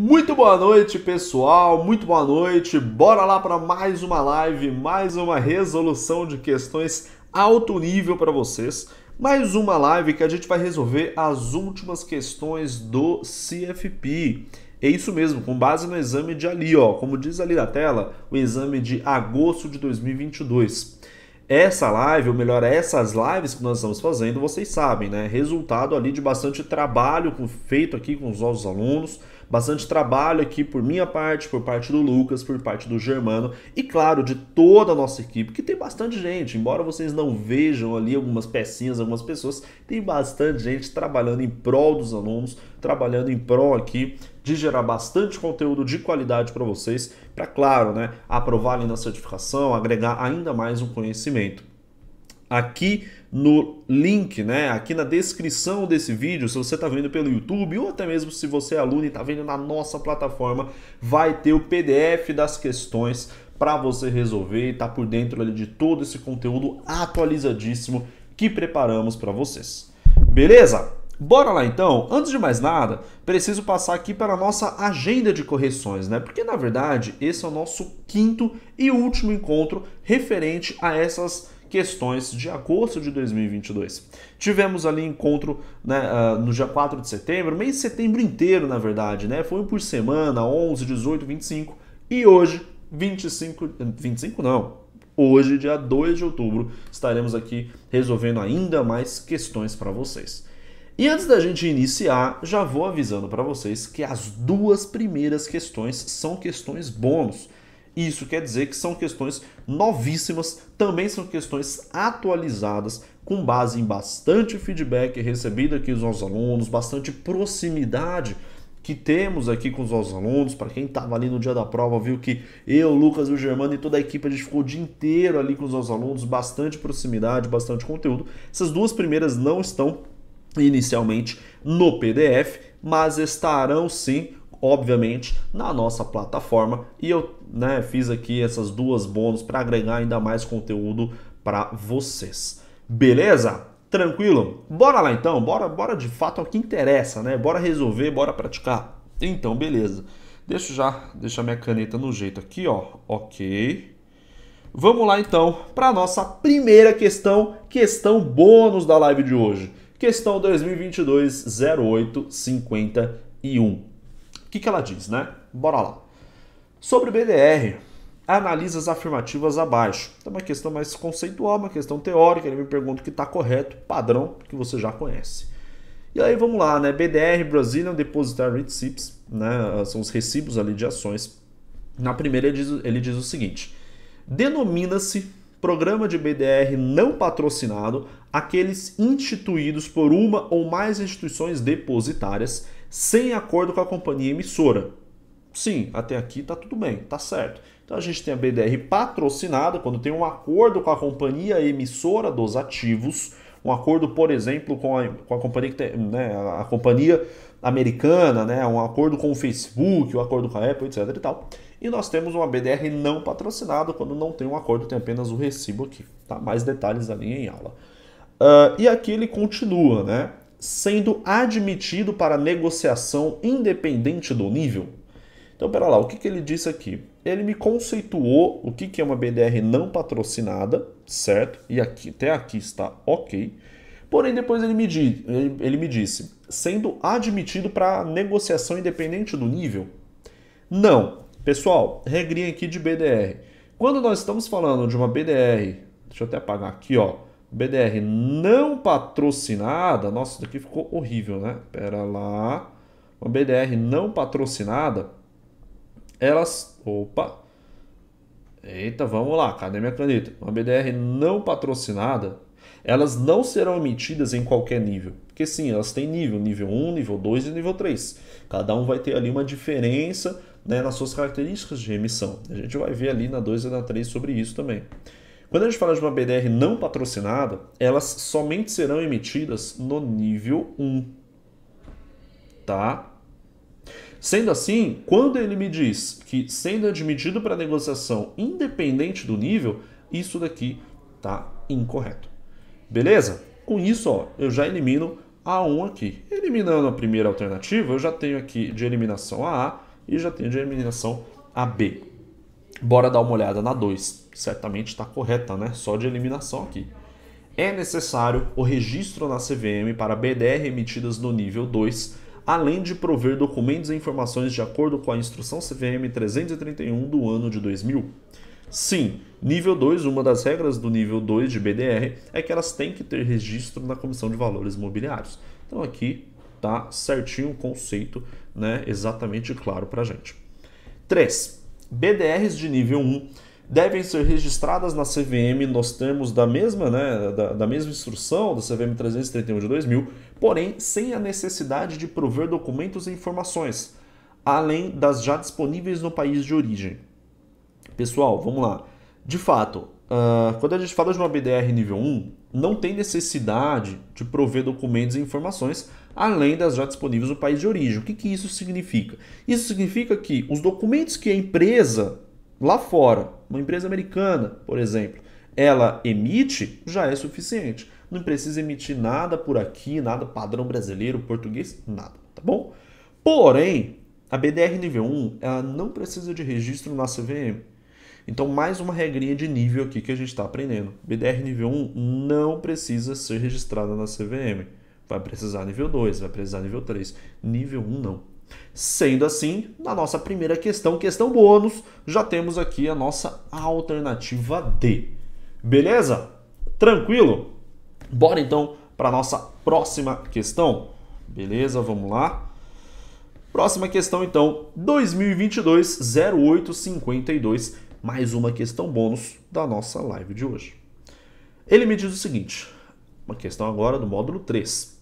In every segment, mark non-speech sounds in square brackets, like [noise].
Muito boa noite, pessoal. Muito boa noite. Bora lá para mais uma live, mais uma resolução de questões alto nível para vocês. Mais uma live que a gente vai resolver as últimas questões do CFP. É isso mesmo, com base no exame de ali, ó, como diz ali na tela, o exame de agosto de 2022. Essa live, ou melhor, essas lives que nós estamos fazendo, vocês sabem, né? Resultado ali de bastante trabalho feito aqui com os nossos alunos Bastante trabalho aqui por minha parte, por parte do Lucas, por parte do Germano e, claro, de toda a nossa equipe, que tem bastante gente. Embora vocês não vejam ali algumas pecinhas, algumas pessoas, tem bastante gente trabalhando em prol dos alunos, trabalhando em prol aqui de gerar bastante conteúdo de qualidade para vocês, para, claro, né, aprovarem na certificação, agregar ainda mais um conhecimento. Aqui no link, né, aqui na descrição desse vídeo, se você está vendo pelo YouTube ou até mesmo se você é aluno e está vendo na nossa plataforma, vai ter o PDF das questões para você resolver e tá por dentro ali de todo esse conteúdo atualizadíssimo que preparamos para vocês. Beleza? Bora lá então. Antes de mais nada, preciso passar aqui para a nossa agenda de correções, né? Porque na verdade, esse é o nosso quinto e último encontro referente a essas questões de agosto de 2022. Tivemos ali encontro né, ah, no dia 4 de setembro, mês de setembro inteiro, na verdade, né? Foi um por semana, 11, 18, 25 e hoje, 25, 25 não, hoje, dia 2 de outubro, estaremos aqui resolvendo ainda mais questões para vocês. E antes da gente iniciar, já vou avisando para vocês que as duas primeiras questões são questões bônus. Isso quer dizer que são questões novíssimas, também são questões atualizadas, com base em bastante feedback recebido aqui dos nossos alunos, bastante proximidade que temos aqui com os nossos alunos, para quem estava ali no dia da prova, viu que eu, Lucas e o Germano e toda a equipe, a gente ficou o dia inteiro ali com os nossos alunos, bastante proximidade, bastante conteúdo. Essas duas primeiras não estão inicialmente no PDF, mas estarão sim obviamente, na nossa plataforma. E eu né, fiz aqui essas duas bônus para agregar ainda mais conteúdo para vocês. Beleza? Tranquilo? Bora lá então, bora, bora de fato ao que interessa, né? Bora resolver, bora praticar. Então, beleza. Deixa já, deixa minha caneta no jeito aqui, ó. OK. Vamos lá então para nossa primeira questão, questão bônus da live de hoje. Questão 2022 0851. O que, que ela diz, né? Bora lá. Sobre o BDR, analisa as afirmativas abaixo. Então, é uma questão mais conceitual, uma questão teórica. Ele me pergunta o que está correto, padrão que você já conhece. E aí vamos lá, né? BDR, Brazilian Depositary Receipts, né? São os recibos ali de ações. Na primeira ele diz, ele diz o seguinte: denomina-se programa de BDR não patrocinado aqueles instituídos por uma ou mais instituições depositárias sem acordo com a companhia emissora. Sim, até aqui está tudo bem, está certo. Então a gente tem a BDR patrocinada, quando tem um acordo com a companhia emissora dos ativos, um acordo, por exemplo, com a, com a companhia, tem, né, a companhia americana, né, um acordo com o Facebook, um acordo com a Apple, etc. E, tal. e nós temos uma BDR não patrocinada, quando não tem um acordo, tem apenas o recibo aqui. Tá? Mais detalhes ali em aula. Uh, e aqui ele continua, né? sendo admitido para negociação independente do nível. Então, pera lá, o que, que ele disse aqui? Ele me conceituou o que, que é uma BDR não patrocinada, certo? E aqui, até aqui está ok. Porém, depois ele me, di, ele, ele me disse, sendo admitido para negociação independente do nível? Não. Pessoal, regrinha aqui de BDR. Quando nós estamos falando de uma BDR, deixa eu até apagar aqui, ó BDR não patrocinada. Nossa, isso daqui ficou horrível, né? Pera lá. Uma BDR não patrocinada. Elas. Opa! Eita, vamos lá, cadê minha caneta? Uma BDR não patrocinada, elas não serão emitidas em qualquer nível. Porque sim, elas têm nível, nível 1, nível 2 e nível 3. Cada um vai ter ali uma diferença né, nas suas características de emissão. A gente vai ver ali na 2 e na 3 sobre isso também. Quando a gente fala de uma BDR não patrocinada, elas somente serão emitidas no nível 1. Tá? Sendo assim, quando ele me diz que sendo admitido para negociação independente do nível, isso daqui tá incorreto. Beleza? Com isso, ó, eu já elimino a 1 aqui. Eliminando a primeira alternativa, eu já tenho aqui de eliminação a A e já tenho de eliminação a B. Bora dar uma olhada na 2 certamente está correta, né? Só de eliminação aqui. É necessário o registro na CVM para BDR emitidas no nível 2, além de prover documentos e informações de acordo com a instrução CVM 331 do ano de 2000. Sim, nível 2, uma das regras do nível 2 de BDR é que elas têm que ter registro na Comissão de Valores Imobiliários. Então aqui tá certinho o conceito, né, exatamente claro para gente. 3. BDRs de nível 1 devem ser registradas na CVM nos termos da mesma, né, da, da, mesma instrução da CVM 331 de 2000, porém sem a necessidade de prover documentos e informações, além das já disponíveis no país de origem. Pessoal, vamos lá. De fato, uh, quando a gente fala de uma BDR nível 1, não tem necessidade de prover documentos e informações além das já disponíveis no país de origem. O que, que isso significa? Isso significa que os documentos que a empresa lá fora uma empresa americana, por exemplo, ela emite, já é suficiente. Não precisa emitir nada por aqui, nada padrão brasileiro, português, nada, tá bom? Porém, a BDR nível 1, ela não precisa de registro na CVM. Então, mais uma regrinha de nível aqui que a gente está aprendendo. BDR nível 1 não precisa ser registrada na CVM. Vai precisar nível 2, vai precisar nível 3. Nível 1 não. Sendo assim, na nossa primeira questão, questão bônus, já temos aqui a nossa alternativa D. Beleza? Tranquilo? Bora então para a nossa próxima questão. Beleza, vamos lá. Próxima questão então, 2022 0852, mais uma questão bônus da nossa live de hoje. Ele me diz o seguinte, uma questão agora do módulo 3.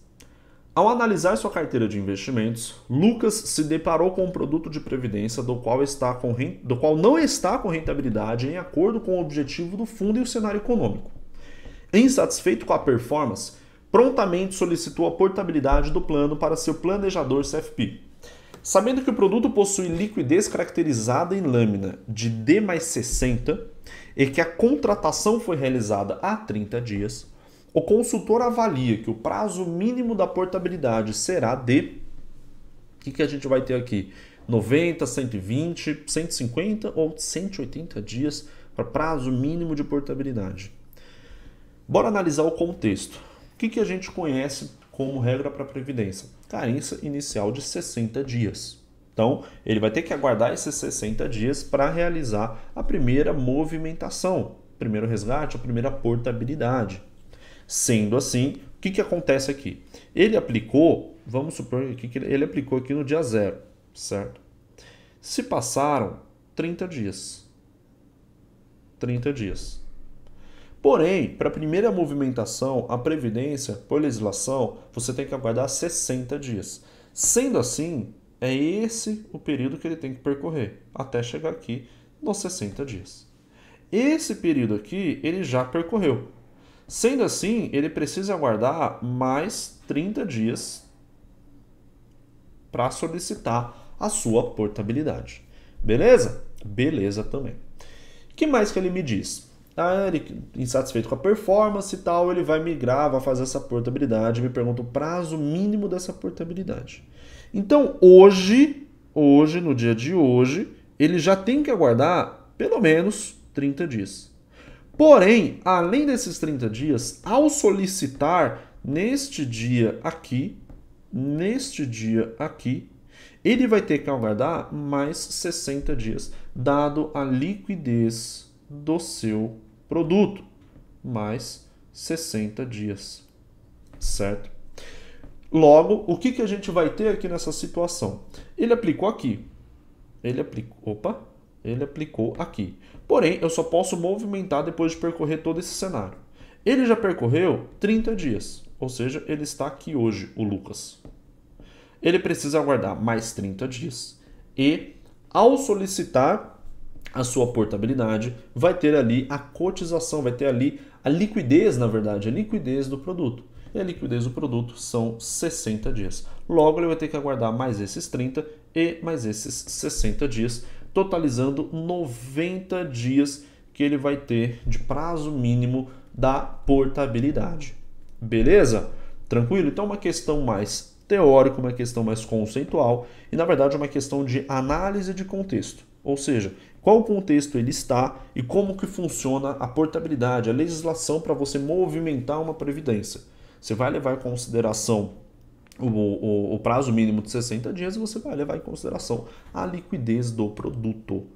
Ao analisar sua carteira de investimentos, Lucas se deparou com um produto de previdência do qual, está com do qual não está com rentabilidade em acordo com o objetivo do fundo e o cenário econômico. Insatisfeito com a performance, prontamente solicitou a portabilidade do plano para seu planejador CFP. Sabendo que o produto possui liquidez caracterizada em lâmina de D mais 60 e que a contratação foi realizada há 30 dias, o consultor avalia que o prazo mínimo da portabilidade será de. O que, que a gente vai ter aqui? 90, 120, 150 ou 180 dias para prazo mínimo de portabilidade. Bora analisar o contexto. O que, que a gente conhece como regra para a Previdência? Carência inicial de 60 dias. Então, ele vai ter que aguardar esses 60 dias para realizar a primeira movimentação, primeiro resgate, a primeira portabilidade. Sendo assim, o que, que acontece aqui? Ele aplicou, vamos supor que ele aplicou aqui no dia zero, certo? Se passaram 30 dias. 30 dias. Porém, para a primeira movimentação, a previdência, por legislação, você tem que aguardar 60 dias. Sendo assim, é esse o período que ele tem que percorrer até chegar aqui nos 60 dias. Esse período aqui ele já percorreu. Sendo assim, ele precisa aguardar mais 30 dias para solicitar a sua portabilidade. Beleza? Beleza também. O que mais que ele me diz? Ah, ele, insatisfeito com a performance e tal, ele vai migrar, vai fazer essa portabilidade, me pergunta o prazo mínimo dessa portabilidade. Então, hoje, hoje, no dia de hoje, ele já tem que aguardar pelo menos 30 dias. Porém, além desses 30 dias, ao solicitar neste dia aqui, neste dia aqui, ele vai ter que aguardar mais 60 dias, dado a liquidez do seu produto. Mais 60 dias, certo? Logo, o que, que a gente vai ter aqui nessa situação? Ele aplicou aqui. Ele aplicou, opa, ele aplicou aqui. Porém, eu só posso movimentar depois de percorrer todo esse cenário. Ele já percorreu 30 dias, ou seja, ele está aqui hoje, o Lucas. Ele precisa aguardar mais 30 dias e, ao solicitar a sua portabilidade, vai ter ali a cotização, vai ter ali a liquidez, na verdade, a liquidez do produto. E a liquidez do produto são 60 dias. Logo, ele vai ter que aguardar mais esses 30 e mais esses 60 dias totalizando 90 dias que ele vai ter de prazo mínimo da portabilidade. Beleza? Tranquilo? Então, uma questão mais teórica, uma questão mais conceitual e, na verdade, uma questão de análise de contexto. Ou seja, qual contexto ele está e como que funciona a portabilidade, a legislação para você movimentar uma previdência. Você vai levar em consideração o, o, o, prazo mínimo de 60 dias e você vai levar em consideração a liquidez do produto.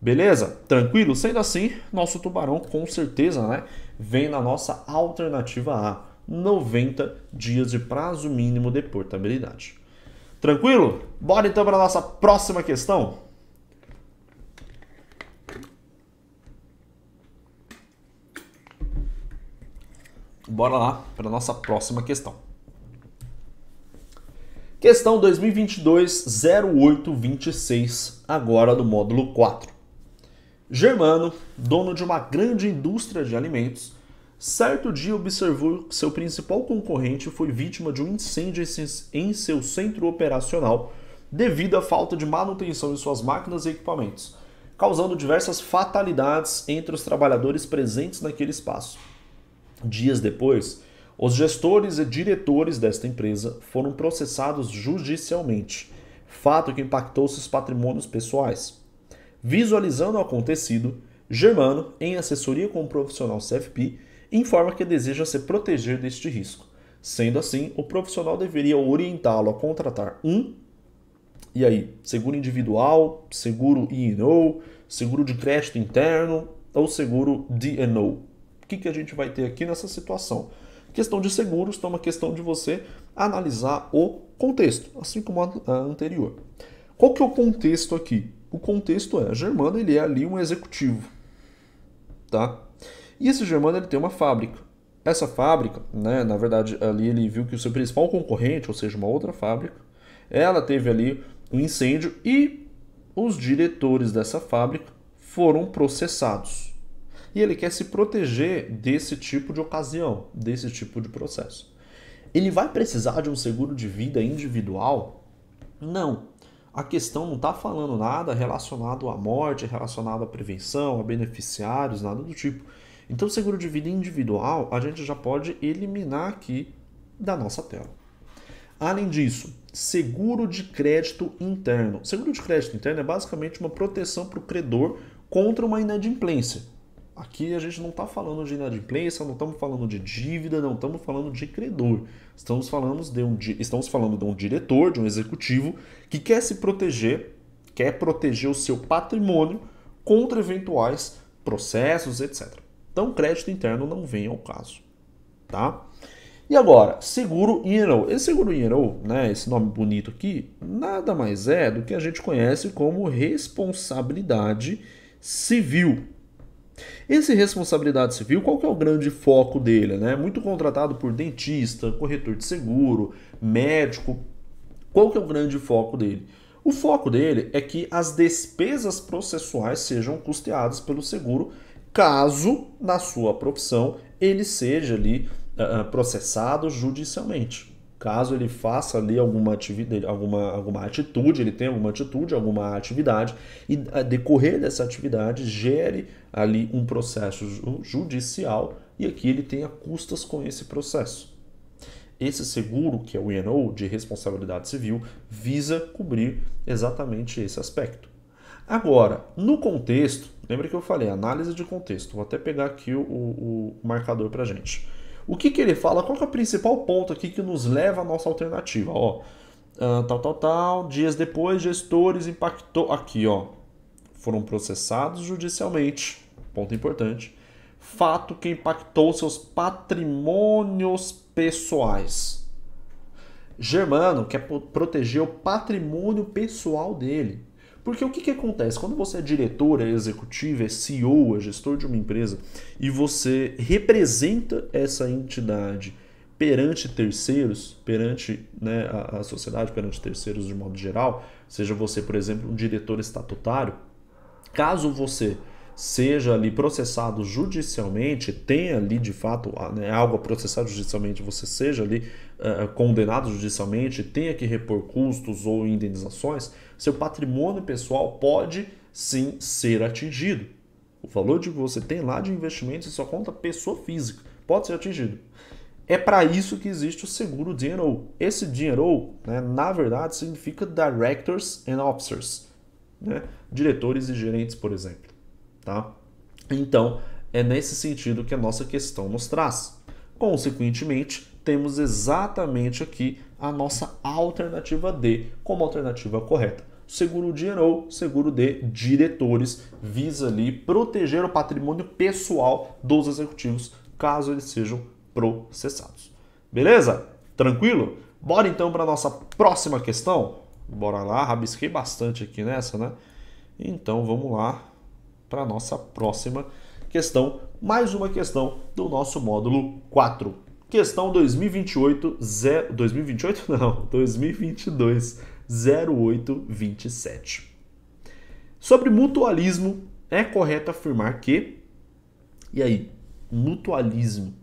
Beleza? Tranquilo? Sendo assim, nosso tubarão com certeza né, vem na nossa alternativa A, 90 dias de prazo mínimo de portabilidade. Tranquilo? Bora então para a nossa próxima questão. Bora lá para a nossa próxima questão. Questão 2022-0826, agora do módulo 4. Germano, dono de uma grande indústria de alimentos, certo dia observou que seu principal concorrente foi vítima de um incêndio em seu centro operacional devido à falta de manutenção em suas máquinas e equipamentos, causando diversas fatalidades entre os trabalhadores presentes naquele espaço. Dias depois, os gestores e diretores desta empresa foram processados judicialmente, fato que impactou seus patrimônios pessoais. Visualizando o acontecido, Germano, em assessoria com o profissional CFP, informa que deseja se proteger deste risco. Sendo assim, o profissional deveria orientá-lo a contratar um e aí, seguro individual, seguro INO, seguro de crédito interno ou seguro DNO. O que, que a gente vai ter aqui nessa situação? Questão de seguros, então é uma questão de você analisar o contexto, assim como a anterior. Qual que é o contexto aqui? O contexto é, Germano ele é ali um executivo, tá? E esse Germano ele tem uma fábrica. Essa fábrica, né, na verdade, ali ele viu que o seu principal concorrente, ou seja, uma outra fábrica, ela teve ali um incêndio e os diretores dessa fábrica foram processados e ele quer se proteger desse tipo de ocasião, desse tipo de processo. Ele vai precisar de um seguro de vida individual? Não. A questão não está falando nada relacionado à morte, relacionado à prevenção, a beneficiários, nada do tipo. Então, seguro de vida individual a gente já pode eliminar aqui da nossa tela. Além disso, seguro de crédito interno. Seguro de crédito interno é basicamente uma proteção para o credor contra uma inadimplência. Aqui a gente não está falando de inadimplência, não estamos falando de dívida, não estamos falando de credor. Estamos falando de, um, estamos falando de um diretor, de um executivo que quer se proteger, quer proteger o seu patrimônio contra eventuais processos, etc. Então, crédito interno não vem ao caso, tá? E agora, seguro inerou? Esse seguro inerou, né, esse nome bonito aqui, nada mais é do que a gente conhece como responsabilidade civil, esse responsabilidade civil, qual que é o grande foco dele? Né? Muito contratado por dentista, corretor de seguro, médico. Qual que é o grande foco dele? O foco dele é que as despesas processuais sejam custeadas pelo seguro, caso na sua profissão ele seja ali ah, ah, processado judicialmente caso ele faça ali alguma atividade, alguma, alguma atitude, ele tem alguma atitude, alguma atividade, e a decorrer dessa atividade gere ali um processo judicial e aqui ele tenha custas com esse processo. Esse seguro, que é o ENO de responsabilidade civil, visa cobrir exatamente esse aspecto. Agora, no contexto, lembra que eu falei análise de contexto, vou até pegar aqui o, o, o marcador para a gente o que, que ele fala? Qual é o principal ponto aqui que nos leva à nossa alternativa? Ó, uh, tal, tal, tal. Dias depois, gestores impactou. Aqui, ó. Foram processados judicialmente. Ponto importante. Fato que impactou seus patrimônios pessoais. Germano quer proteger o patrimônio pessoal dele. Porque o que, que acontece? Quando você é diretor, é executivo, é CEO, é gestor de uma empresa e você representa essa entidade perante terceiros, perante né, a, a, sociedade, perante terceiros de modo geral, seja você, por exemplo, um diretor estatutário, caso você seja ali processado judicialmente, tenha ali de fato né, algo a processar judicialmente, você seja ali uh, condenado judicialmente, tenha que repor custos ou indenizações, seu patrimônio pessoal pode sim ser atingido. O valor que você tem lá de investimento em sua conta pessoa física pode ser atingido. É para isso que existe o seguro DNO. Esse DNO, né, na verdade, significa Directors and Officers, né, diretores e gerentes, por exemplo. Tá? Então, é nesse sentido que a nossa questão nos traz. Consequentemente, temos exatamente aqui a nossa alternativa D como alternativa correta. Seguro de ou seguro de diretores visa ali proteger o patrimônio pessoal dos executivos caso eles sejam processados. Beleza? Tranquilo? Bora então para a nossa próxima questão? Bora lá, rabisquei bastante aqui nessa, né? Então vamos lá, para a nossa próxima questão, mais uma questão do nosso módulo 4. Questão 2028, 0, 2028 não, 2022, 0827. Sobre mutualismo, é correto afirmar que, e aí, mutualismo,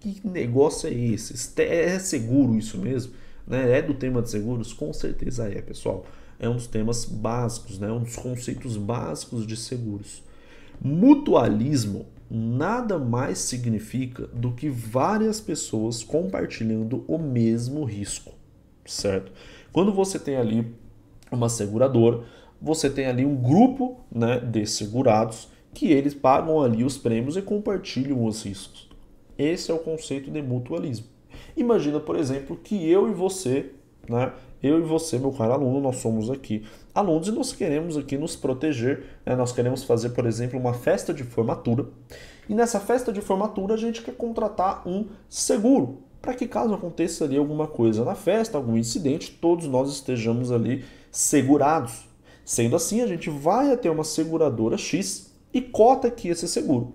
que negócio é esse? É seguro isso mesmo? Né? É do tema de seguros? Com certeza é, pessoal é um dos temas básicos, né? um dos conceitos básicos de seguros. Mutualismo nada mais significa do que várias pessoas compartilhando o mesmo risco, certo? Quando você tem ali uma seguradora, você tem ali um grupo né, de segurados que eles pagam ali os prêmios e compartilham os riscos. Esse é o conceito de mutualismo. Imagina, por exemplo, que eu e você né, eu e você, meu caro aluno, nós somos aqui alunos e nós queremos aqui nos proteger. Né? Nós queremos fazer, por exemplo, uma festa de formatura. E nessa festa de formatura a gente quer contratar um seguro para que caso aconteça ali alguma coisa na festa, algum incidente, todos nós estejamos ali segurados. Sendo assim, a gente vai até uma seguradora X e cota aqui esse seguro.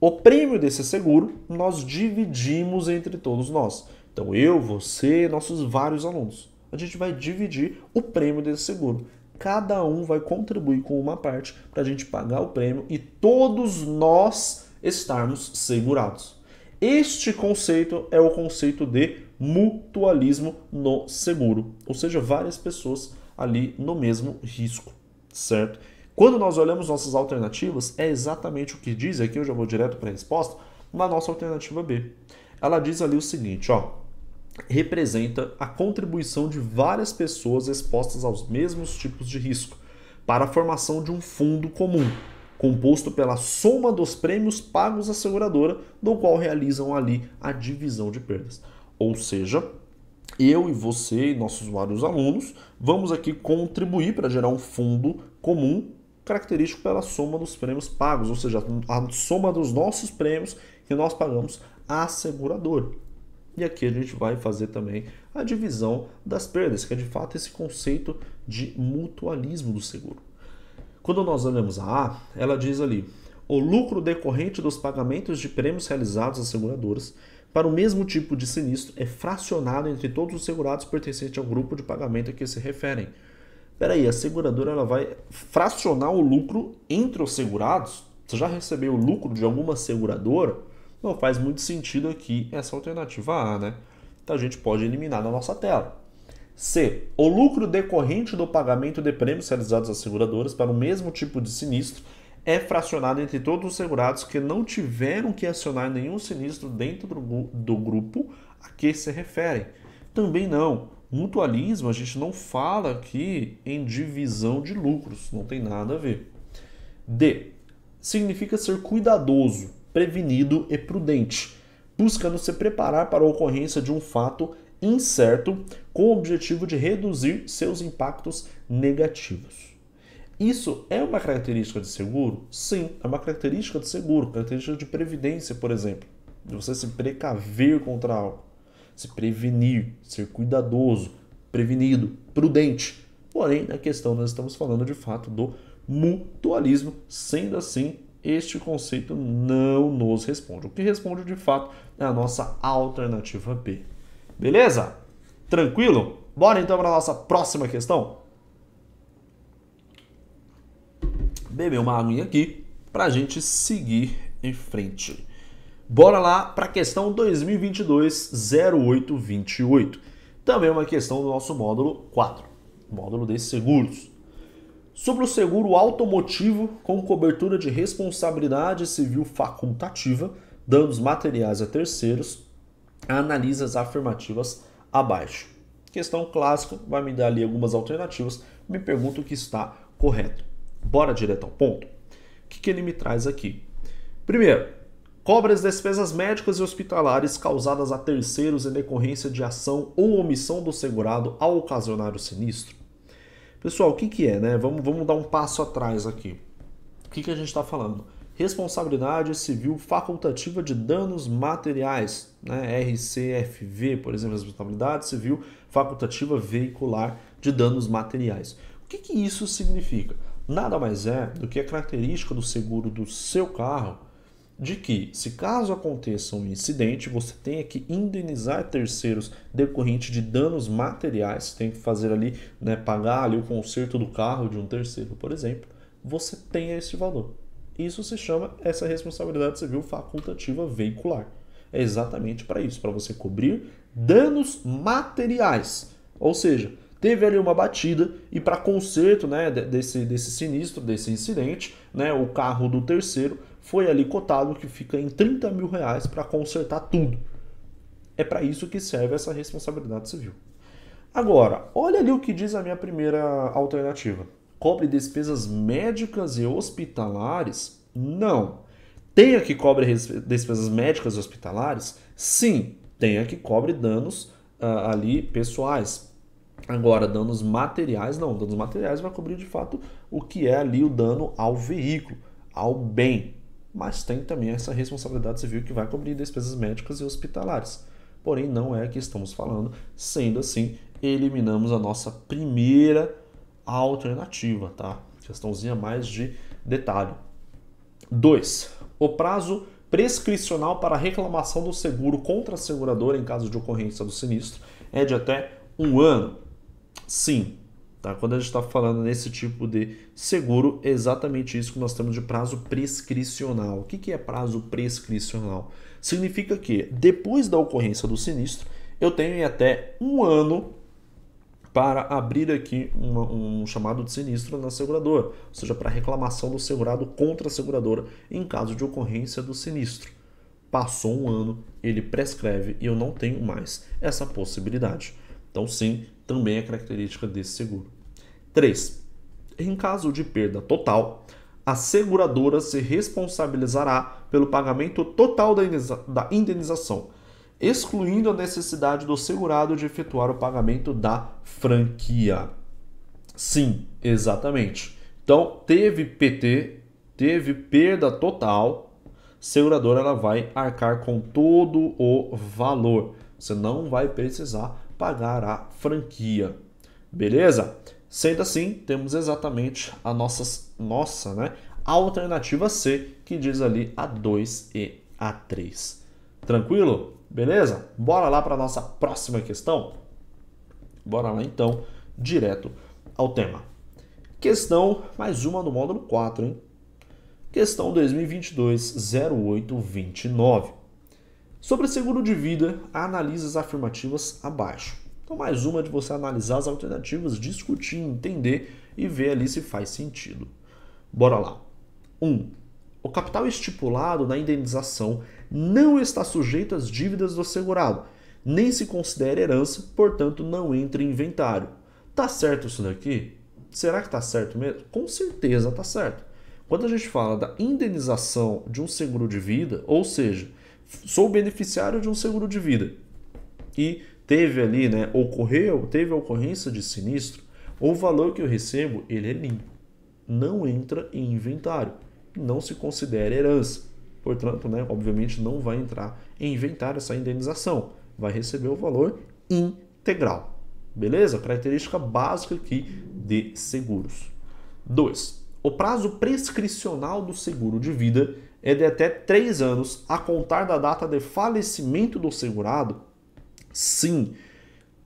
O prêmio desse seguro nós dividimos entre todos nós. Então eu, você, nossos vários alunos a gente vai dividir o prêmio desse seguro. Cada um vai contribuir com uma parte para a gente pagar o prêmio e todos nós estarmos segurados. Este conceito é o conceito de mutualismo no seguro, ou seja, várias pessoas ali no mesmo risco, certo? Quando nós olhamos nossas alternativas, é exatamente o que diz, aqui eu já vou direto para a resposta, na nossa alternativa B. Ela diz ali o seguinte, ó, representa a contribuição de várias pessoas expostas aos mesmos tipos de risco para a formação de um fundo comum, composto pela soma dos prêmios pagos à seguradora, do qual realizam ali a divisão de perdas. Ou seja, eu e você, nossos vários alunos, vamos aqui contribuir para gerar um fundo comum característico pela soma dos prêmios pagos, ou seja, a soma dos nossos prêmios que nós pagamos à seguradora. E aqui a gente vai fazer também a divisão das perdas, que é de fato esse conceito de mutualismo do seguro. Quando nós olhamos a A, ela diz ali: o lucro decorrente dos pagamentos de prêmios realizados às seguradoras para o mesmo tipo de sinistro é fracionado entre todos os segurados pertencentes ao grupo de pagamento a que se referem. Peraí, a seguradora ela vai fracionar o lucro entre os segurados? Você já recebeu o lucro de alguma seguradora? não faz muito sentido aqui essa alternativa A, né? Então a gente pode eliminar na nossa tela. C. O lucro decorrente do pagamento de prêmios realizados às seguradoras para o mesmo tipo de sinistro é fracionado entre todos os segurados que não tiveram que acionar nenhum sinistro dentro do, do grupo a que se referem. Também não. Mutualismo, a gente não fala aqui em divisão de lucros, não tem nada a ver. D. Significa ser cuidadoso prevenido e prudente, buscando se preparar para a ocorrência de um fato incerto com o objetivo de reduzir seus impactos negativos. Isso é uma característica de seguro? Sim, é uma característica de seguro, característica de previdência, por exemplo, de você se precaver contra algo, se prevenir, ser cuidadoso, prevenido, prudente. Porém, na questão nós estamos falando de fato do mutualismo, sendo assim este conceito não nos responde. O que responde de fato é a nossa alternativa B. Beleza? Tranquilo? Bora então para a nossa próxima questão. Beber uma aguinha aqui para a gente seguir em frente. Bora lá para a questão 2022-0828. Também uma questão do nosso módulo 4, módulo de seguros sobre o seguro automotivo com cobertura de responsabilidade civil facultativa, danos materiais a terceiros, analisa as afirmativas abaixo. Questão clássica, vai me dar ali algumas alternativas, me pergunta o que está correto. Bora direto ao ponto. O que, que ele me traz aqui? Primeiro, cobre as despesas médicas e hospitalares causadas a terceiros em decorrência de ação ou omissão do segurado ao ocasionar o sinistro. Pessoal, o que, que é, né? Vamos, vamos dar um passo atrás aqui. O que, que a gente está falando? Responsabilidade civil facultativa de danos materiais, né? RCFV, por exemplo, responsabilidade civil facultativa veicular de danos materiais. O que, que isso significa? Nada mais é do que a característica do seguro do seu carro de que, se caso aconteça um incidente, você tenha que indenizar terceiros decorrente de danos materiais, tem que fazer ali, né, pagar ali o conserto do carro de um terceiro, por exemplo, você tenha esse valor. Isso se chama essa responsabilidade civil facultativa veicular. É exatamente para isso, para você cobrir danos materiais. Ou seja, teve ali uma batida e para conserto né, desse, desse sinistro, desse incidente, né, o carro do terceiro foi ali cotado que fica em 30 mil reais para consertar tudo. É para isso que serve essa responsabilidade civil. Agora, olha ali o que diz a minha primeira alternativa. Cobre despesas médicas e hospitalares? Não. Tem a que cobre despesas médicas e hospitalares? Sim. Tem a que cobre danos uh, ali pessoais. Agora, danos materiais, não. Danos materiais vai cobrir de fato o que é ali o dano ao veículo, ao bem mas tem também essa responsabilidade civil que vai cobrir despesas médicas e hospitalares. Porém, não é que estamos falando, sendo assim, eliminamos a nossa primeira alternativa, tá? Questãozinha mais de detalhe. 2. O prazo prescricional para reclamação do seguro contra a seguradora em caso de ocorrência do sinistro é de até um ano. Sim, Tá? Quando a gente está falando nesse tipo de seguro, é exatamente isso que nós temos de prazo prescricional. O que, que é prazo prescricional? Significa que depois da ocorrência do sinistro, eu tenho até um ano para abrir aqui uma, um chamado de sinistro na seguradora, ou seja, para reclamação do segurado contra a seguradora em caso de ocorrência do sinistro. Passou um ano, ele prescreve e eu não tenho mais essa possibilidade. Então, sim, também é característica desse seguro. 3. Em caso de perda total, a seguradora se responsabilizará pelo pagamento total da indenização, excluindo a necessidade do segurado de efetuar o pagamento da franquia. Sim, exatamente. Então, teve PT, teve perda total, seguradora ela vai arcar com todo o valor. Você não vai precisar pagar a franquia. Beleza? Sendo assim, temos exatamente a nossa, nossa né, alternativa C, que diz ali A2 e A3. Tranquilo? Beleza? Bora lá para a nossa próxima questão? Bora lá então, direto ao tema. Questão, mais uma no módulo 4, hein? Questão 2022-0829. Sobre seguro de vida, analisa as afirmativas abaixo. Então, mais uma de você analisar as alternativas, discutir, entender e ver ali se faz sentido. Bora lá. 1. Um, o capital estipulado na indenização não está sujeito às dívidas do segurado, nem se considera herança, portanto não entra em inventário. Tá certo isso daqui? Será que tá certo mesmo? Com certeza tá certo. Quando a gente fala da indenização de um seguro de vida, ou seja, sou beneficiário de um seguro de vida e teve ali, né, ocorreu, teve ocorrência de sinistro, o valor que eu recebo, ele é limpo. Não entra em inventário, não se considera herança. Portanto, né, obviamente não vai entrar em inventário essa indenização, vai receber o valor integral. Beleza? Característica básica aqui de seguros. 2. O prazo prescricional do seguro de vida é de até 3 anos a contar da data de falecimento do segurado Sim.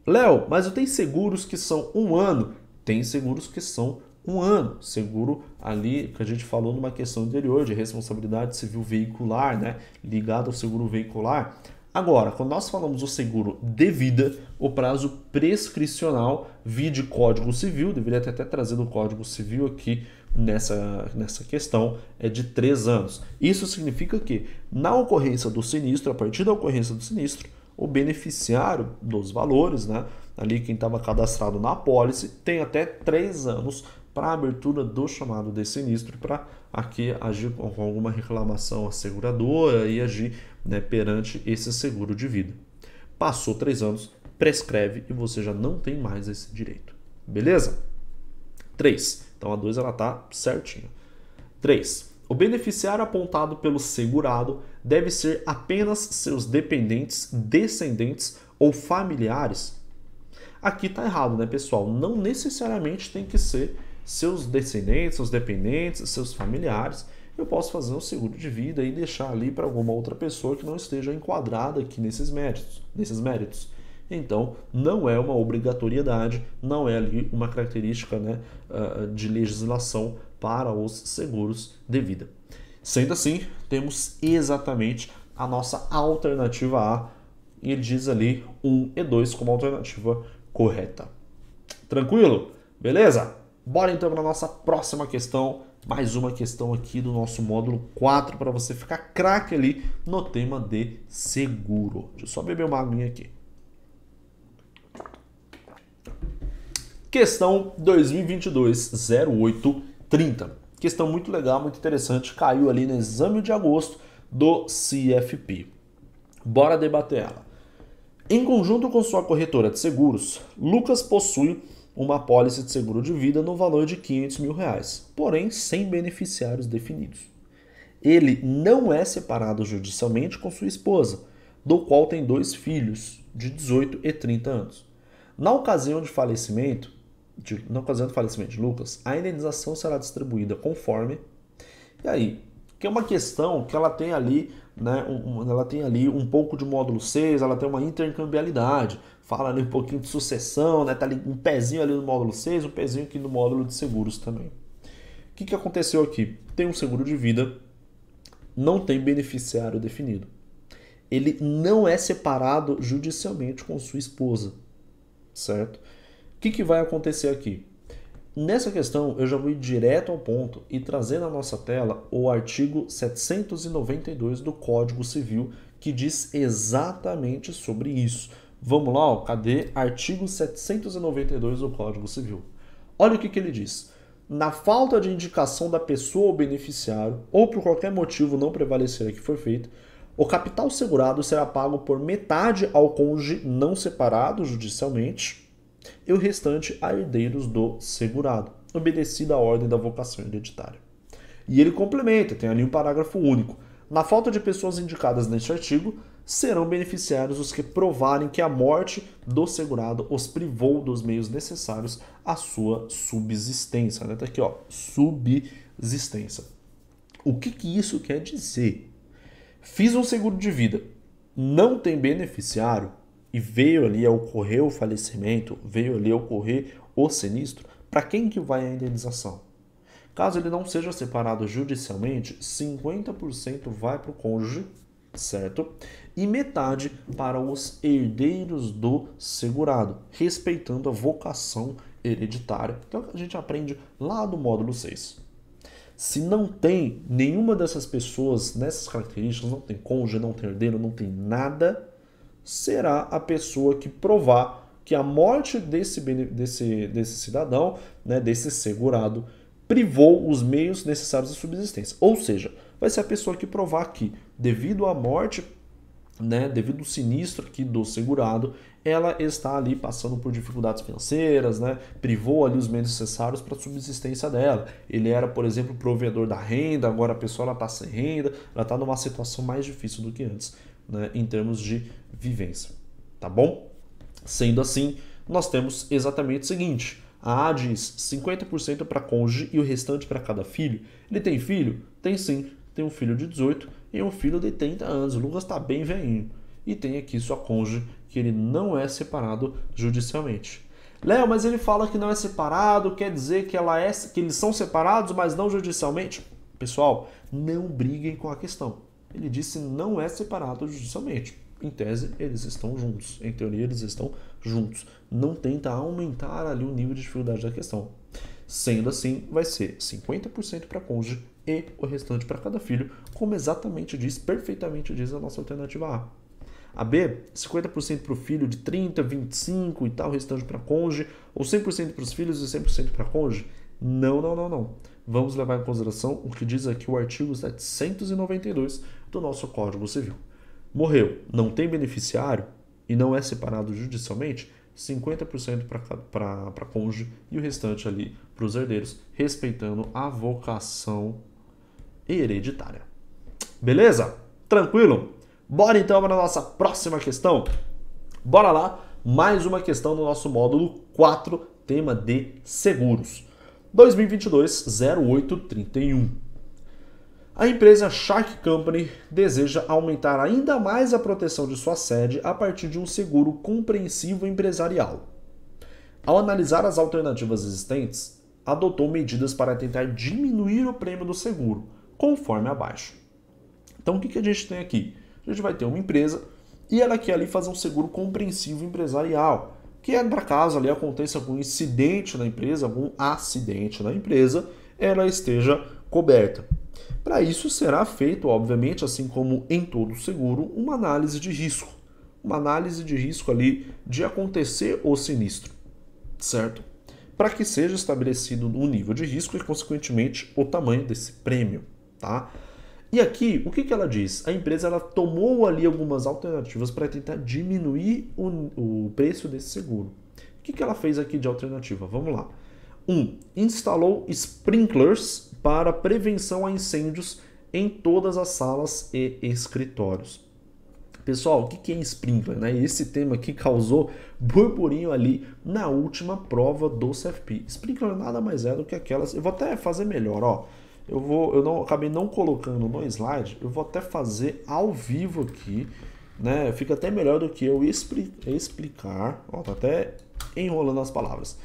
Léo, mas eu tenho seguros que são um ano? Tem seguros que são um ano. Seguro ali que a gente falou numa questão anterior de responsabilidade civil veicular, né? Ligado ao seguro veicular. Agora, quando nós falamos do seguro de vida, o prazo prescricional, vi de Código Civil, deveria ter até trazido o Código Civil aqui nessa, nessa questão, é de três anos. Isso significa que, na ocorrência do sinistro, a partir da ocorrência do sinistro, o beneficiário dos valores, né? Ali quem estava cadastrado na apólice tem até três anos para a abertura do chamado de sinistro para aqui agir com alguma reclamação à seguradora e agir né, perante esse seguro de vida. Passou três anos, prescreve e você já não tem mais esse direito. Beleza? 3. Então a 2 ela está certinha. 3. O beneficiário apontado pelo segurado deve ser apenas seus dependentes, descendentes ou familiares. Aqui está errado, né, pessoal? Não necessariamente tem que ser seus descendentes, seus dependentes, seus familiares. Eu posso fazer um seguro de vida e deixar ali para alguma outra pessoa que não esteja enquadrada aqui nesses méritos, nesses méritos. Então, não é uma obrigatoriedade, não é ali uma característica né, ah, de legislação para os seguros de vida. Sendo assim, temos exatamente a nossa alternativa A e ele diz ali 1 e 2 como alternativa correta. Tranquilo? Beleza? Bora então para a nossa próxima questão. Mais uma questão aqui do nosso módulo 4 para você ficar craque ali no tema de seguro. Deixa eu só beber uma aguinha aqui. Questão 2022 0830. Questão muito legal, muito interessante, caiu ali no exame de agosto do CFP. Bora debater ela. Em conjunto com sua corretora de seguros, Lucas possui uma apólice de seguro de vida no valor de 500 mil reais, porém sem beneficiários definidos. Ele não é separado judicialmente com sua esposa, do qual tem dois filhos, de 18 e 30 anos. Na ocasião de falecimento, de, na ocasião do falecimento de Lucas, a indenização será distribuída conforme. E aí, que é uma questão que ela tem ali, né, um, ela tem ali um pouco de módulo 6, ela tem uma intercambiabilidade, fala ali um pouquinho de sucessão, né, tá ali um pezinho ali no módulo 6, um pezinho aqui no módulo de seguros também. O que, que aconteceu aqui? Tem um seguro de vida, não tem beneficiário definido. Ele não é separado judicialmente com sua esposa, certo? que, que vai acontecer aqui? Nessa questão, eu já vou ir direto ao ponto e trazer na nossa tela o artigo 792 do Código Civil, que diz exatamente sobre isso. Vamos lá, ó, cadê? Artigo 792 do Código Civil. Olha o que, que ele diz. Na falta de indicação da pessoa ou beneficiário, ou por qualquer motivo não prevalecer a que for feito, o capital segurado será pago por metade ao cônjuge não separado judicialmente, e o restante a herdeiros do segurado, obedecida a ordem da vocação hereditária. E ele complementa, tem ali um parágrafo único. Na falta de pessoas indicadas neste artigo, serão beneficiários os que provarem que a morte do segurado os privou dos meios necessários à sua subsistência. Está aqui, ó, subsistência. O que, que isso quer dizer? Fiz um seguro de vida, não tem beneficiário, e veio ali a ocorrer o falecimento, veio ali a ocorrer o sinistro, para quem que vai a indenização? Caso ele não seja separado judicialmente, 50% vai para o cônjuge, certo? E metade para os herdeiros do segurado, respeitando a vocação hereditária, então a gente aprende lá do módulo 6. Se não tem nenhuma dessas pessoas nessas características, não tem cônjuge, não tem herdeiro, não tem nada, será a pessoa que provar que a morte desse, desse, desse cidadão, né, desse segurado, privou os meios necessários à subsistência. Ou seja, vai ser a pessoa que provar que, devido à morte, né, devido ao sinistro aqui do segurado, ela está ali passando por dificuldades financeiras, né, privou ali os meios necessários para a subsistência dela. Ele era, por exemplo, provedor da renda, agora a pessoa está sem renda, ela está numa situação mais difícil do que antes né, em termos de vivência, tá bom? Sendo assim, nós temos exatamente o seguinte: a A diz 50% para cônjuge e o restante para cada filho. Ele tem filho? Tem sim. Tem um filho de 18 e um filho de 30 anos. O Lucas está bem veinho. E tem aqui sua cônjuge, que ele não é separado judicialmente. Léo, mas ele fala que não é separado, quer dizer que, ela é, que eles são separados, mas não judicialmente? Pessoal, não briguem com a questão ele disse não é separado judicialmente. Em tese, eles estão juntos. Em teoria, eles estão juntos. Não tenta aumentar ali o nível de dificuldade da questão. Sendo assim, vai ser 50% para cônjuge e o restante para cada filho, como exatamente diz, perfeitamente diz a nossa alternativa A. A B, 50% para o filho de 30, 25 e tal, restante para cônjuge, ou 100% para os filhos e 100% para cônjuge? Não, não, não, não. Vamos levar em consideração o que diz aqui o artigo 792 do nosso Código Civil. Morreu, não tem beneficiário e não é separado judicialmente, 50% para cônjuge e o restante ali para os herdeiros, respeitando a vocação hereditária. Beleza? Tranquilo? Bora então para a nossa próxima questão. Bora lá, mais uma questão do nosso módulo 4, tema de seguros. 2022 0831. A empresa Shark Company deseja aumentar ainda mais a proteção de sua sede a partir de um seguro compreensivo empresarial. Ao analisar as alternativas existentes, adotou medidas para tentar diminuir o prêmio do seguro, conforme abaixo. Então, o que a gente tem aqui? A gente vai ter uma empresa e ela quer ali fazer um seguro compreensivo empresarial, que é para caso ali aconteça algum incidente na empresa, algum acidente na empresa, ela esteja coberta. Para isso, será feito, obviamente, assim como em todo seguro, uma análise de risco. Uma análise de risco ali de acontecer o sinistro, certo? Para que seja estabelecido o um nível de risco e, consequentemente, o tamanho desse prêmio, tá? E aqui, o que, que ela diz? A empresa ela tomou ali algumas alternativas para tentar diminuir o, o preço desse seguro. O que, que ela fez aqui de alternativa? Vamos lá. Um, instalou sprinklers para prevenção a incêndios em todas as salas e escritórios. Pessoal, o que é sprinkler? Né? Esse tema aqui causou burburinho ali na última prova do CFP. Sprinkler nada mais é do que aquelas. Eu vou até fazer melhor, ó. Eu vou, eu não acabei não colocando no slide. Eu vou até fazer ao vivo aqui, né? Fica até melhor do que eu expli... explicar. Ó, tá até enrolando as palavras.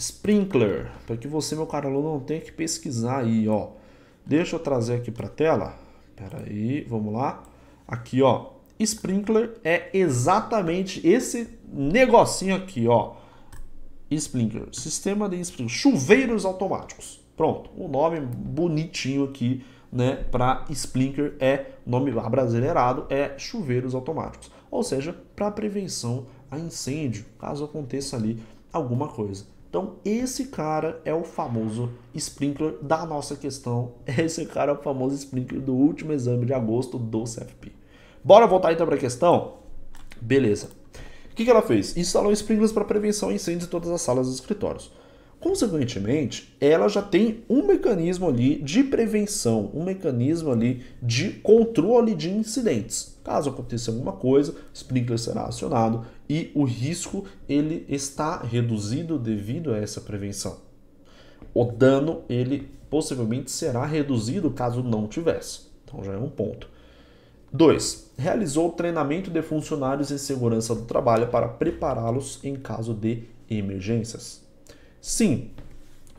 Sprinkler, para que você, meu caro aluno, não tenha que pesquisar aí, ó. Deixa eu trazer aqui para a tela. Espera aí, vamos lá. Aqui, ó. Sprinkler é exatamente esse negocinho aqui, ó. Sprinkler, sistema de sprinkler, chuveiros automáticos. Pronto, o um nome bonitinho aqui, né, para Sprinkler é nome brasileirado é chuveiros automáticos, ou seja, para prevenção a incêndio, caso aconteça ali alguma coisa. Então, esse cara é o famoso sprinkler da nossa questão. [laughs] Esse cara é o famoso sprinkler do último exame de agosto do CFP. Bora voltar então para a questão? Beleza. O que, que ela fez? Instalou sprinklers para prevenção de incêndios em todas as salas dos escritórios. Consequentemente, ela já tem um mecanismo ali de prevenção, um mecanismo ali de controle de incidentes. Caso aconteça alguma coisa, o sprinkler será acionado e o risco ele está reduzido devido a essa prevenção. O dano ele possivelmente será reduzido caso não tivesse. Então já é um ponto. 2. Realizou treinamento de funcionários em segurança do trabalho para prepará-los em caso de emergências. Sim.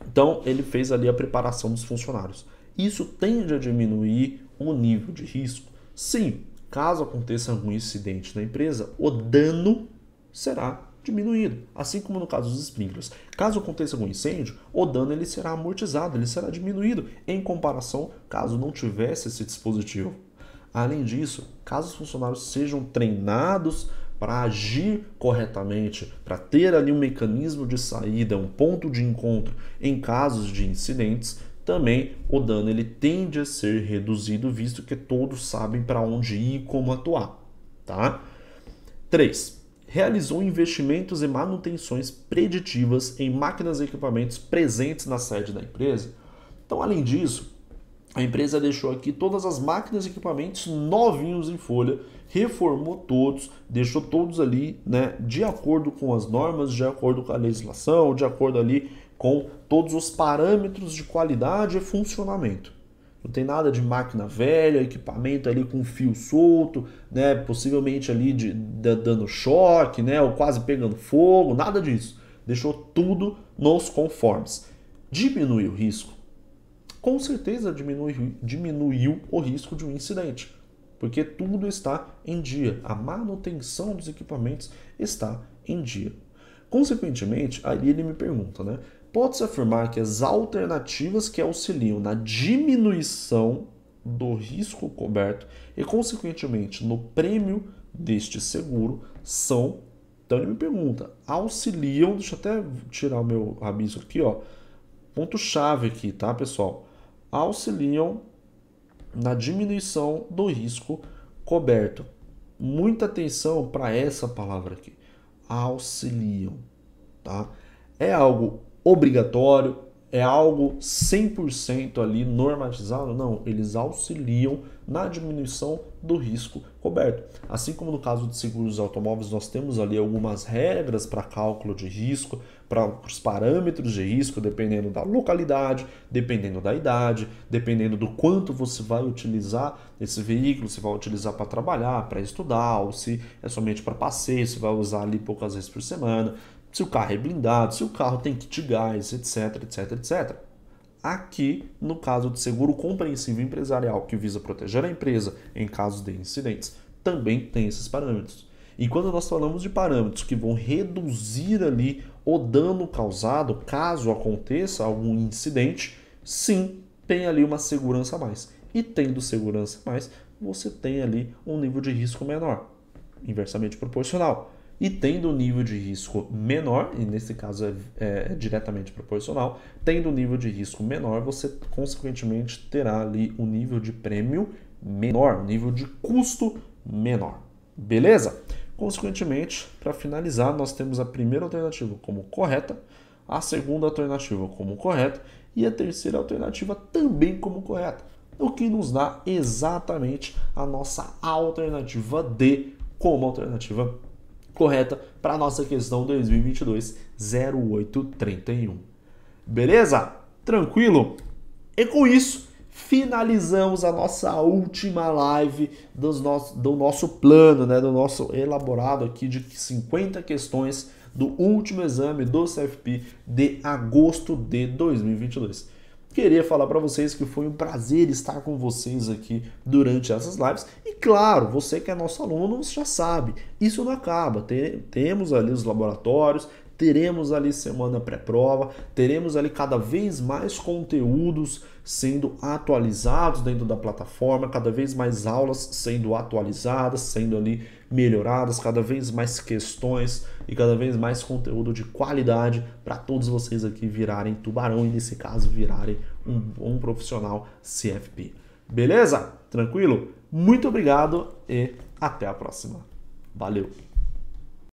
Então ele fez ali a preparação dos funcionários. Isso tende a diminuir o nível de risco. Sim, caso aconteça algum incidente na empresa, o dano será diminuído, assim como no caso dos sprinklers. Caso aconteça algum incêndio, o dano ele será amortizado, ele será diminuído em comparação caso não tivesse esse dispositivo. Além disso, caso os funcionários sejam treinados para agir corretamente, para ter ali um mecanismo de saída, um ponto de encontro em casos de incidentes, também o dano ele tende a ser reduzido, visto que todos sabem para onde ir e como atuar, tá? 3 realizou investimentos e manutenções preditivas em máquinas e equipamentos presentes na sede da empresa. Então, além disso, a empresa deixou aqui todas as máquinas e equipamentos novinhos em folha, reformou todos, deixou todos ali, né, de acordo com as normas, de acordo com a legislação, de acordo ali com todos os parâmetros de qualidade e funcionamento. Não tem nada de máquina velha, equipamento ali com fio solto, né? Possivelmente ali de, de, dando choque, né? Ou quase pegando fogo, nada disso. Deixou tudo nos conformes. Diminui o risco? Com certeza diminui, diminuiu o risco de um incidente, porque tudo está em dia. A manutenção dos equipamentos está em dia. Consequentemente, ali ele me pergunta, né? pode-se afirmar que as alternativas que auxiliam na diminuição do risco coberto e, consequentemente, no prêmio deste seguro são. Então ele me pergunta, auxiliam, deixa eu até tirar o meu rabisco aqui, ó. Ponto-chave aqui, tá, pessoal? Auxiliam na diminuição do risco coberto. Muita atenção para essa palavra aqui. Auxiliam, tá? É algo obrigatório, é algo 100% ali normatizado? Não, eles auxiliam na diminuição do risco coberto. Assim como no caso de seguros automóveis, nós temos ali algumas regras para cálculo de risco, para os parâmetros de risco, dependendo da localidade, dependendo da idade, dependendo do quanto você vai utilizar esse veículo, se vai utilizar para trabalhar, para estudar, ou se é somente para passeio, se vai usar ali poucas vezes por semana se o carro é blindado, se o carro tem kit gás, etc, etc, etc. Aqui, no caso de seguro compreensivo empresarial, que visa proteger a empresa em caso de incidentes, também tem esses parâmetros. E quando nós falamos de parâmetros que vão reduzir ali o dano causado caso aconteça algum incidente, sim, tem ali uma segurança a mais. E tendo segurança a mais, você tem ali um nível de risco menor, inversamente proporcional e tendo um nível de risco menor, e nesse caso é, é, é diretamente proporcional, tendo um nível de risco menor, você consequentemente terá ali um nível de prêmio menor, um nível de custo menor. Beleza? Consequentemente, para finalizar, nós temos a primeira alternativa como correta, a segunda alternativa como correta e a terceira alternativa também como correta, o que nos dá exatamente a nossa alternativa D como alternativa correta para a nossa questão 2022 0831. Beleza? Tranquilo? E com isso, finalizamos a nossa última live dos nosso, do nosso plano, né, do nosso elaborado aqui de 50 questões do último exame do CFP de agosto de 2022 queria falar para vocês que foi um prazer estar com vocês aqui durante essas lives. E claro, você que é nosso aluno já sabe, isso não acaba. Temos ali os laboratórios, teremos ali semana pré-prova, teremos ali cada vez mais conteúdos sendo atualizados dentro da plataforma, cada vez mais aulas sendo atualizadas, sendo ali melhoradas, cada vez mais questões e cada vez mais conteúdo de qualidade para todos vocês aqui virarem tubarão e, nesse caso, virarem um bom profissional CFP. Beleza? Tranquilo? Muito obrigado e até a próxima. Valeu!